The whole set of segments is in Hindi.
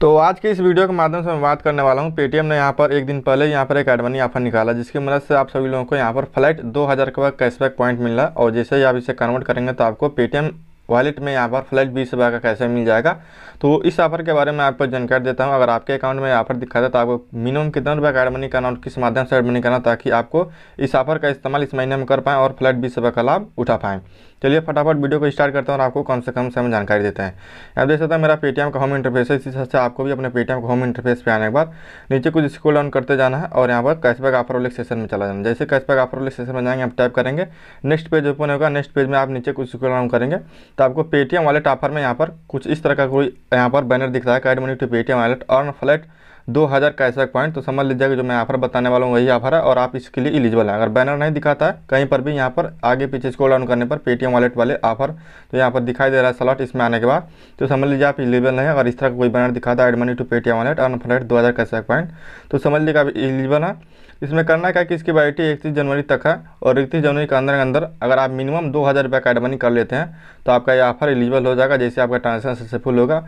तो आज के इस वीडियो के माध्यम से मैं बात करने वाला हूँ पेटीएम ने यहाँ पर एक दिन पहले यहाँ पर एक एडमनी ऑफर निकाला जिसकी मदद से आप सभी लोगों को यहाँ पर फ्लैट दो हज़ार का कैशबैक पॉइंट मिला और जैसे ही आप इसे कन्वर्ट करेंगे तो आपको पेटीएम वॉलेट में यहाँ पर फ्लैश बीस रुपये का कैसे मिल जाएगा तो इस ऑफर के बारे में आपको जानकारी देता हूँ अगर आपके अकाउंट में ऑफर दिखा था तो आपको मिनिमम कितना रुपये का एड मनी करना और किस माध्यम से एड मनी करना ताकि आपको इस ऑफर का इस्तेमाल इस महीने में कर पाएँ और फ्लैट बीस रुपये का लाभ उठा पाएँ चलिए फटाफट वीडियो को स्टार्ट करते हैं और आपको कम से कम समय जानकारी देते हैं आप देख सकते हैं मेरा पेटीएम का होम इंटरफेस है इसी से आपको भी अपने पेटीएम का होम इंटरफेस पे आने के बाद नीचे कुछ स्कूल डाउन करते जाना है और यहाँ पर कैशबैक ऑफर वाले सेशन में चला जाना जैसे कैशबैक ऑफर वाले सेशन में जाएंगे आप टाइप करेंगे नेक्स्ट पेज ओपन होगा नेक्स्ट पेज में आप नीचे कुछ स्कूल डाउन करेंगे तो आपको पेटीएम वालेट ऑफर में यहाँ पर कुछ इस तरह का कोई यहाँ पर बैनर दिख रहा है add money to Paytm wallet earn flat दो हज़ार का ऐसा पॉइंट तो समझ लीजिएगा जो मैं ऑफर बताने वाला हूँ वही ऑफर है और आप इसके लिए एलिजिबल हैं अगर बैनर नहीं दिखाता है कहीं पर भी यहाँ पर आगे पीछे स्कोल डाउन करने पर पेटीएम वालेट वाले ऑफर तो यहाँ पर दिखाई दे रहा है स्लॉट इसमें आने के बाद तो समझ लीजिए आप इलिजिबल नहीं अगर इस तरह का कोई बैनर दिखाता है add money to Paytm wallet earn flat दो हज़ार का पॉइंट तो समझ लीजिए आप इलिजिबल हैं इसमें करना क्या कि इसकी वैलिटी इकतीस जनवरी तक है और इकतीस जनवरी के अंदर अंदर अगर आप मिनिमम दो हज़ार रुपये का एडमनी कर लेते हैं तो आपका ये ऑफर एलिजिबल हो जाएगा जैसे आपका ट्रांजेक्शन सक्सेसफुल होगा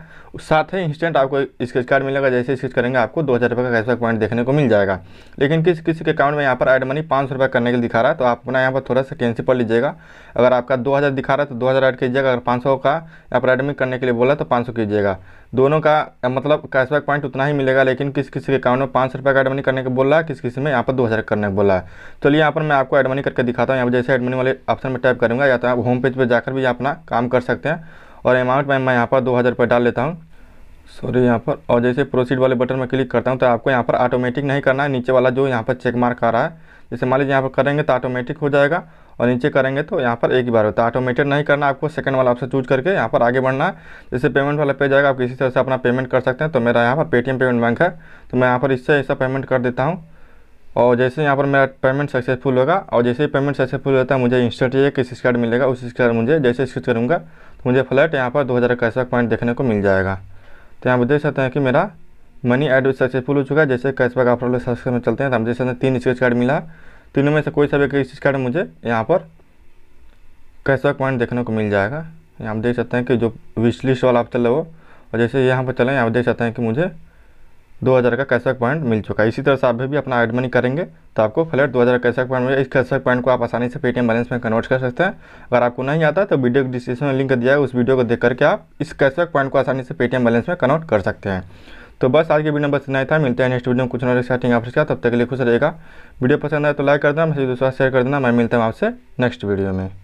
साथ ही इंस्टेंट आपको स्केच कार्ड मिलेगा जैसे स्केच करेंगे आप आपको दो हज़ार रुपये का कैशबैक पॉइंट देखने को मिल जाएगा लेकिन किस किसी के अकाउंट में यहाँ पर एड मनी पाँच सौ रुपये करने के लिए दिखा रहा है तो आप अपना यहाँ पर थोड़ा सा कैंसिल कर लीजिएगा अगर आपका दो हज़ार दिखा रहा है तो दो हज़ार ऐड कीजिएगा अगर पाँच सौ का यहाँ पर एडमिट करने के लिए बोला तो पाँच सौ कीजिएगा दोनों का मतलब कैशबैक पॉइंट उतना ही मिलेगा लेकिन किस किसी के अकाउंट में पाँच सौ रुपये का एडमनी करने के बोल रहा है किस किसी में यहाँ पर दो हज़ार करने को बोला है चलिए यहाँ पर मैं आपको एडमनी करके दिखाता हूँ यहाँ पर जैसे एडमनी वाले ऑप्शन में टाइप करूँगा या तो आप होम पेज पर जाकर भी अपना काम कर सकते हैं और अमाउंट में मैं यहाँ पर दो हज़ार रुपये डाल लेता हूँ सॉरी यहाँ पर और जैसे प्रोसीड वाले बटन में क्लिक करता हूँ तो आपको यहाँ पर ऑटोमेटिक नहीं करना है नीचे वाला जो यहाँ पर चेक मार्क आ रहा है जैसे मान लीजिए यहाँ पर करेंगे तो ऑटोमेटिक हो जाएगा और नीचे करेंगे तो यहाँ पर एक ही बार होता है ऑटोमेटेड नहीं करना आपको सेकंड वाला ऑप्शन चूज करके यहाँ पर आगे बढ़ना है जैसे पेमेंट वाला पेज आएगा आप किसी तरह से अपना पेमेंट कर सकते हैं तो मेरा यहाँ पर पेटीएम पेमेंट बैंक है तो मैं यहाँ पर इससे ऐसा पेमेंट कर देता हूँ और जैसे यहाँ पर मेरा पेमेंट सक्सेसफुल होगा और जैसे ही पेमेंट सक्सेसफुल होता है मुझे इंस्टेंट एक स्किच कार्ड मिलेगा उस स्किच कार्ड मुझे जैसे स्किच करूँगा तो मुझे फ्लैट यहाँ पर दो हज़ार का पॉइंट देखने को मिल जाएगा तो यहाँ पर देख सकते हैं कि मेरा मनी एड सक्सेसफुल हो चुका है जैसे कैशबैक ऑफर वाले सक्सेस में चलते हैं तो हम देख सकते हैं तीन स्केच कार्ड मिला तीनों में से कोई सा भी स्केच कार्ड मुझे यहाँ पर कैशबैक पॉइंट देखने को मिल जाएगा यहाँ पर देख सकते हैं कि जो विश लिस्ट वाला आप चल रहे हो और जैसे यहाँ पर चले यहाँ पर देख सकते हैं कि मुझे 2000 का कैशबैक पॉइंट मिल चुका है इसी तरह से आप भी अपना एड मनी करेंगे तो आपको फ्लैट 2000 कैशबैक पॉइंट मिलेगा इस कैशबैक पॉइंट को आप आसानी से पेटीएम बैलेंस में कन्वर्ट कर सकते हैं अगर आपको नहीं आता तो वीडियो डिस्क्रिप्शन में लिंक दिया है उस वीडियो को देख करके आप इस कैशबैक पॉइंट को आसानी से पेटीएम बैलेंस में कन्वर्ट कर सकते हैं तो बस आज के वीडियो में बस नहीं था मिलते हैं नेक्स्ट वीडियो में कुछ नॉलेज स्टार्टिंग ऑफिस का तब तक के लिए खुश रहेगा वीडियो पसंद आए तो लाइक कर देना मेरे दोस्तों शेयर कर देना मैं मिलता हूँ आपसे नेक्स्ट वीडियो में